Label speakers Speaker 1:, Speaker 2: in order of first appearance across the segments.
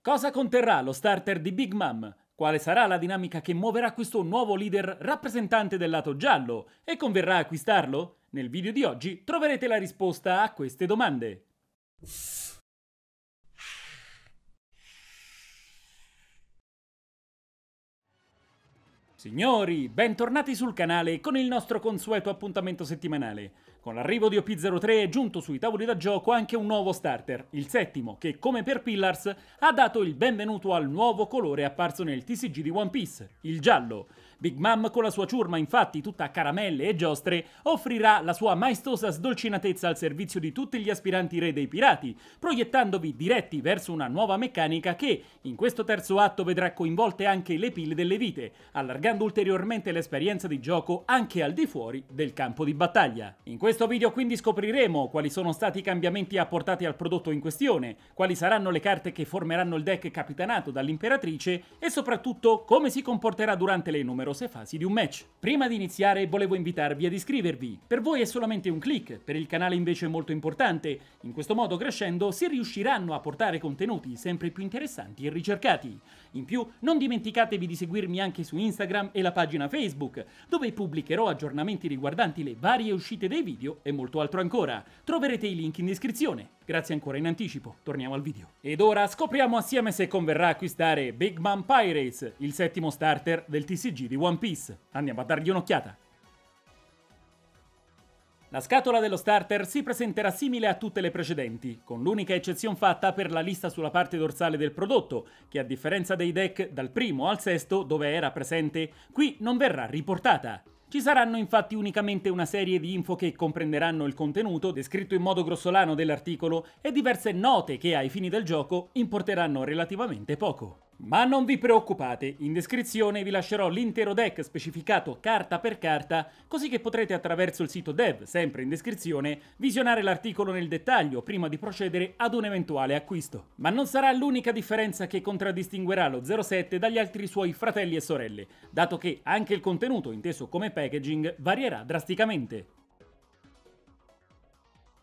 Speaker 1: Cosa conterrà lo starter di Big Mom? Quale sarà la dinamica che muoverà questo nuovo leader rappresentante del lato giallo? E converrà acquistarlo? Nel video di oggi troverete la risposta a queste domande. Signori, bentornati sul canale con il nostro consueto appuntamento settimanale. Con l'arrivo di OP03 è giunto sui tavoli da gioco anche un nuovo starter, il settimo, che come per Pillars ha dato il benvenuto al nuovo colore apparso nel TCG di One Piece, il giallo. Big Mom con la sua ciurma, infatti, tutta a caramelle e giostre, offrirà la sua maestosa sdolcinatezza al servizio di tutti gli aspiranti re dei pirati, proiettandovi diretti verso una nuova meccanica che, in questo terzo atto, vedrà coinvolte anche le pile delle vite, allargando ulteriormente l'esperienza di gioco anche al di fuori del campo di battaglia. In questo video quindi scopriremo quali sono stati i cambiamenti apportati al prodotto in questione, quali saranno le carte che formeranno il deck capitanato dall'imperatrice e soprattutto come si comporterà durante le numerose numerose fasi di un match. Prima di iniziare volevo invitarvi ad iscrivervi. Per voi è solamente un click, per il canale invece è molto importante. In questo modo crescendo si riusciranno a portare contenuti sempre più interessanti e ricercati. In più non dimenticatevi di seguirmi anche su Instagram e la pagina Facebook, dove pubblicherò aggiornamenti riguardanti le varie uscite dei video e molto altro ancora. Troverete i link in descrizione. Grazie ancora in anticipo, torniamo al video. Ed ora scopriamo assieme se converrà acquistare Big Man Pirates, il settimo starter del TCG di One Piece. Andiamo a dargli un'occhiata. La scatola dello starter si presenterà simile a tutte le precedenti, con l'unica eccezione fatta per la lista sulla parte dorsale del prodotto, che a differenza dei deck dal primo al sesto, dove era presente, qui non verrà riportata. Ci saranno infatti unicamente una serie di info che comprenderanno il contenuto descritto in modo grossolano dell'articolo e diverse note che ai fini del gioco importeranno relativamente poco. Ma non vi preoccupate, in descrizione vi lascerò l'intero deck specificato carta per carta, così che potrete attraverso il sito dev, sempre in descrizione, visionare l'articolo nel dettaglio prima di procedere ad un eventuale acquisto. Ma non sarà l'unica differenza che contraddistinguerà lo 07 dagli altri suoi fratelli e sorelle, dato che anche il contenuto, inteso come packaging, varierà drasticamente.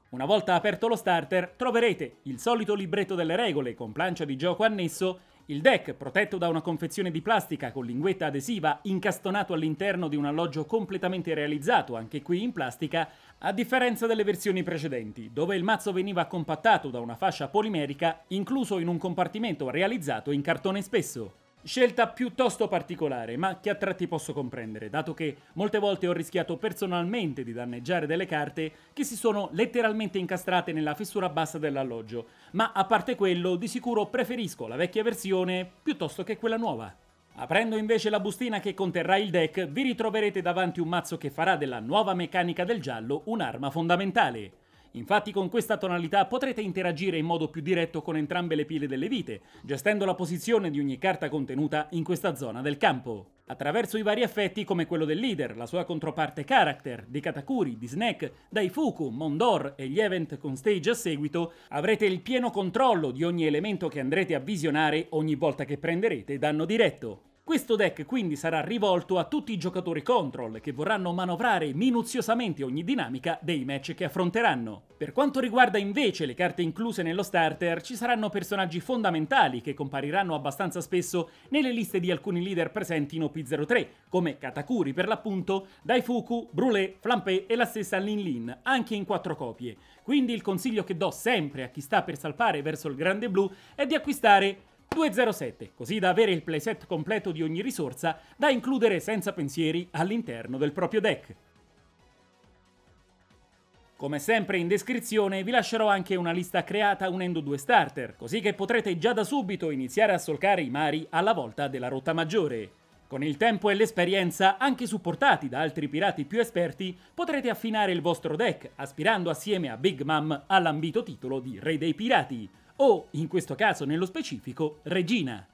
Speaker 1: Una volta aperto lo starter, troverete il solito libretto delle regole con plancia di gioco annesso il deck, protetto da una confezione di plastica con linguetta adesiva incastonato all'interno di un alloggio completamente realizzato, anche qui in plastica, a differenza delle versioni precedenti, dove il mazzo veniva compattato da una fascia polimerica incluso in un compartimento realizzato in cartone spesso. Scelta piuttosto particolare, ma che a tratti posso comprendere, dato che molte volte ho rischiato personalmente di danneggiare delle carte che si sono letteralmente incastrate nella fessura bassa dell'alloggio, ma a parte quello di sicuro preferisco la vecchia versione piuttosto che quella nuova. Aprendo invece la bustina che conterrà il deck, vi ritroverete davanti un mazzo che farà della nuova meccanica del giallo un'arma fondamentale. Infatti con questa tonalità potrete interagire in modo più diretto con entrambe le pile delle vite, gestendo la posizione di ogni carta contenuta in questa zona del campo. Attraverso i vari effetti come quello del leader, la sua controparte character, di Katakuri, di Snack, Daifuku, Mondor e gli event con stage a seguito, avrete il pieno controllo di ogni elemento che andrete a visionare ogni volta che prenderete danno diretto. Questo deck quindi sarà rivolto a tutti i giocatori control che vorranno manovrare minuziosamente ogni dinamica dei match che affronteranno. Per quanto riguarda invece le carte incluse nello starter, ci saranno personaggi fondamentali che compariranno abbastanza spesso nelle liste di alcuni leader presenti in OP03, come Katakuri per l'appunto, Daifuku, Brûlé, Flampé e la stessa Lin Lin, anche in quattro copie. Quindi il consiglio che do sempre a chi sta per salpare verso il grande blu è di acquistare 207, così da avere il playset completo di ogni risorsa da includere senza pensieri all'interno del proprio deck. Come sempre in descrizione vi lascerò anche una lista creata unendo due starter, così che potrete già da subito iniziare a solcare i mari alla volta della rotta maggiore. Con il tempo e l'esperienza, anche supportati da altri pirati più esperti, potrete affinare il vostro deck, aspirando assieme a Big Mom all'ambito titolo di Re dei Pirati, o, in questo caso nello specifico, regina.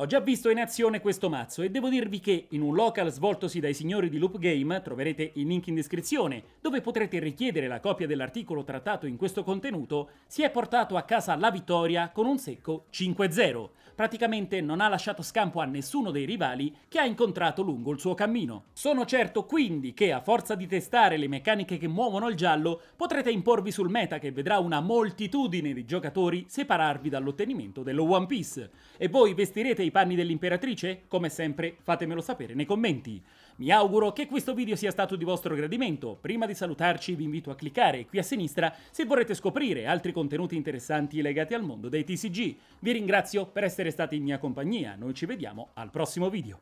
Speaker 1: Ho già visto in azione questo mazzo e devo dirvi che in un local svoltosi dai signori di Loop Game troverete il link in descrizione dove potrete richiedere la copia dell'articolo trattato in questo contenuto si è portato a casa la vittoria con un secco 5-0. Praticamente non ha lasciato scampo a nessuno dei rivali che ha incontrato lungo il suo cammino. Sono certo quindi che a forza di testare le meccaniche che muovono il giallo potrete imporvi sul meta che vedrà una moltitudine di giocatori separarvi dall'ottenimento dello One Piece e voi vestirete i panni dell'imperatrice? Come sempre fatemelo sapere nei commenti. Mi auguro che questo video sia stato di vostro gradimento. Prima di salutarci vi invito a cliccare qui a sinistra se vorrete scoprire altri contenuti interessanti legati al mondo dei TCG. Vi ringrazio per essere stati in mia compagnia, noi ci vediamo al prossimo video.